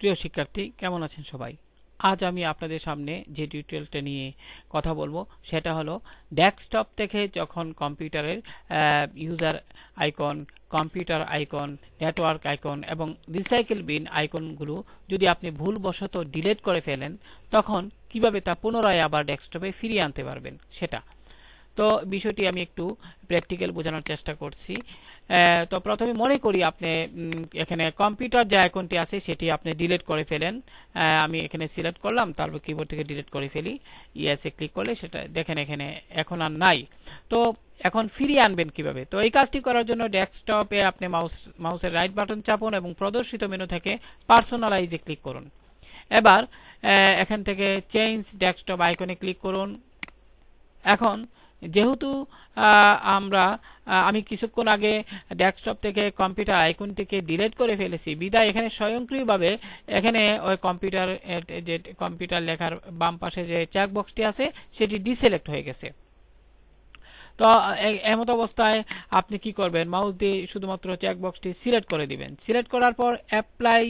প্রিয় শিক্ষার্থী কেমন আছেন সবাই আজ আমি আপনাদের সামনে যে টিউটোরিয়ালটা নিয়ে কথা বলবো সেটা হলো ডেস্কটপ থেকে যখন কম্পিউটারের user icon computer icon network icon এবং রিসাইকেল বিন আইকনগুলো যদি আপনি ভুলবশত ডিলেট করে ফেলেন তখন কিভাবে তা পুনরায় আবার ডেস্কটপে ফিরিয়ে আনতে পারবেন সেটা তো বিষয়টি আমি একটু প্র্যাকটিক্যাল বোঝানোর চেষ্টা করছি তো প্রথমে মনে করি আপনি এখানে কম্পিউটার যে আইকনটি আছে সেটি আপনি ডিলিট করে ফেলেন আমি এখানে সিলেক্ট করলাম তারপর কিবোর্ড থেকে ডিলিট করে ফেলি ইয়েসে ক্লিক করলে সেটা দেখেন এখানে এখন আর নাই তো এখন ফিরিয়ে আনবেন কিভাবে তো এই কাজটি করার জন্য ডেস্কটপে আপনি মাউস মাউসের রাইট বাটন চাপুন এবং প্রদর্শিত মেনু থেকে পার্সোনালাইজে ক্লিক করুন এবার এখান থেকে চেঞ্জ ডেস্কটপ আইকনে ক্লিক করুন এখন যেহেতু আমরা আমি কিছুক্ষণ আগে ডেস্কটপ থেকে কম্পিউটার আইকনটিকে ডিলেট করে ফেলেছি বিদায় এখানে স্বয়ংক্রিয়ভাবে এখানে ওই কম্পিউটার যে কম্পিউটার লেখার বাম পাশে যে চেকবক্সটি আছে সেটি ডিসেলেক্ট হয়ে গেছে তো এমত অবস্থায় আপনি কি করবেন মাউস দিয়ে শুধুমাত্র চেকবক্সটি সিলেক্ট করে দিবেন সিলেক্ট করার পর অ্যাপ্লাই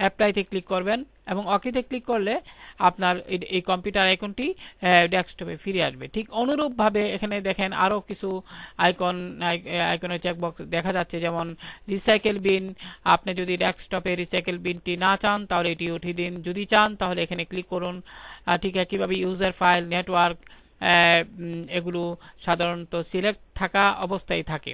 অ্যাপ্লাইতে ক্লিক করবেন এবং অকেতে ক্লিক করলে আপনার এই কম্পিউটার আইকনটি ডেস্কটপে ফিরে আসবে ঠিক অনুরূপভাবে এখানে দেখেন আরও কিছু আইকন আইকনের চেকবক্স দেখা যাচ্ছে যেমন রিসাইকেল বিন আপনি যদি ডেস্কটপে রিসাইকেল বিনটি না চান তাহলে এটি উঠিয়ে দিন যদি চান তাহলে এখানে ক্লিক করুন ঠিক একইভাবে ইউজার ফাইল নেটওয়ার্ক এগুলো সাধারণত সিলেক্ট থাকা অবস্থায় থাকে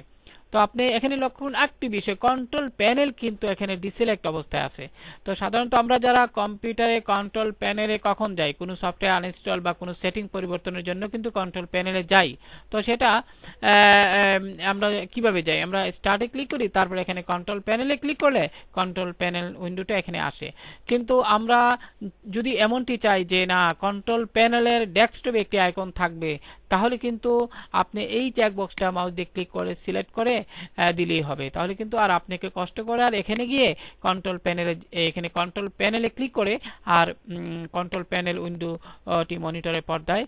তো আপনি এখানে লক্ষ্য করুন একটি বিষয় কন্ট্রোল প্যানেল কিন্তু এখানে ডিসিলেক্ট অবস্থায় আছে তো সাধারণত আমরা যারা কম্পিউটারে কন্ট্রোল প্যানেলে কখন যাই কোনো সফটওয়্যার আনইনস্টল বা কোনো সেটিং পরিবর্তনের জন্য কিন্তু কন্ট্রোল প্যানেলে যাই তো সেটা আমরা কিভাবে যাই আমরা স্টার্টে ক্লিক করি তারপরে এখানে কন্ট্রোল প্যানেলে ক্লিক করলে কন্ট্রোল প্যানেল উইন্ডোটা এখানে আসে কিন্তু আমরা যদি এমনটি চাই যে না কন্ট্রোল প্যানেলের ডেস্কটপে একটি আইকন থাকবে তাহলে কিন্তু আপনি এই চেকবক্সটা মাউস দিয়ে ক্লিক করে সিলেক্ট করে দিলেই হবে তাহলে কিন্তু আর আপনাকে কষ্ট করে আর এখানে গিয়ে কন্ট্রোল প্যানেলে এখানে কন্ট্রোল প্যানেলে ক্লিক করে আর কন্ট্রোল প্যানেল উইন্ডোটি মনিটরের পর্দায়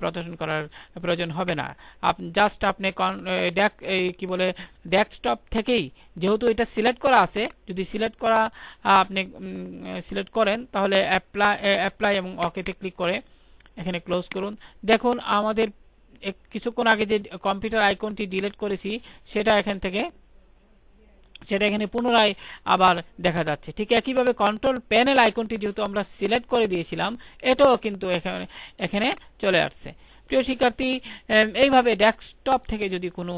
প্রদর্শন করার প্রয়োজন হবে না আপ জাস্ট আপনি ডেক কি বলে ডেস্কটপ থেকেই যেহেতু এটা সিলেক্ট করা আছে যদি সিলেক্ট করা আপনি সিলেক্ট করেন তাহলে অ্যাপ্লাই অ্যাপ্লাই এবং অকেতে ক্লিক করে এখানে ক্লোজ করুন দেখুন আমাদের কিছুক্ষণ আগে যে কম্পিউটার আইকনটি ডিলিট করেছি সেটা এখান থেকে সেটা এখানে পুনরায় আবার দেখা যাচ্ছে ঠিক একইভাবে কন্ট্রোল প্যানেল আইকনটি যেহেতু আমরা সিলেক্ট করে দিয়েছিলাম এটাও কিন্তু এখানে এখানে চলে আসছে প্রিয় শিক্ষার্থী এইভাবে ডেস্কটপ থেকে যদি কোনো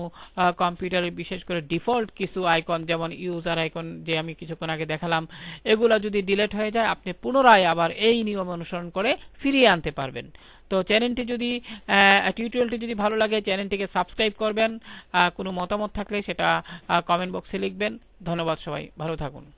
কম্পিউটারে বিশেষ করে ডিফল্ট কিছু আইকন যেমন ইউজার আইকন যে আমি কিছুক্ষণ আগে দেখালাম এগুলো যদি ডিলেট হয়ে যায় আপনি পুনরায় আবার এই নিয়ম অনুসরণ করে ফিরিয়ে আনতে পারবেন তো চ্যানেলটি যদি টিউটোরিয়ালটি যদি ভালো লাগে চ্যানেলটিকে সাবস্ক্রাইব করবেন কোনো মতামত থাকলে সেটা কমেন্ট বক্সে লিখবেন ধন্যবাদ সবাই ভালো থাকুন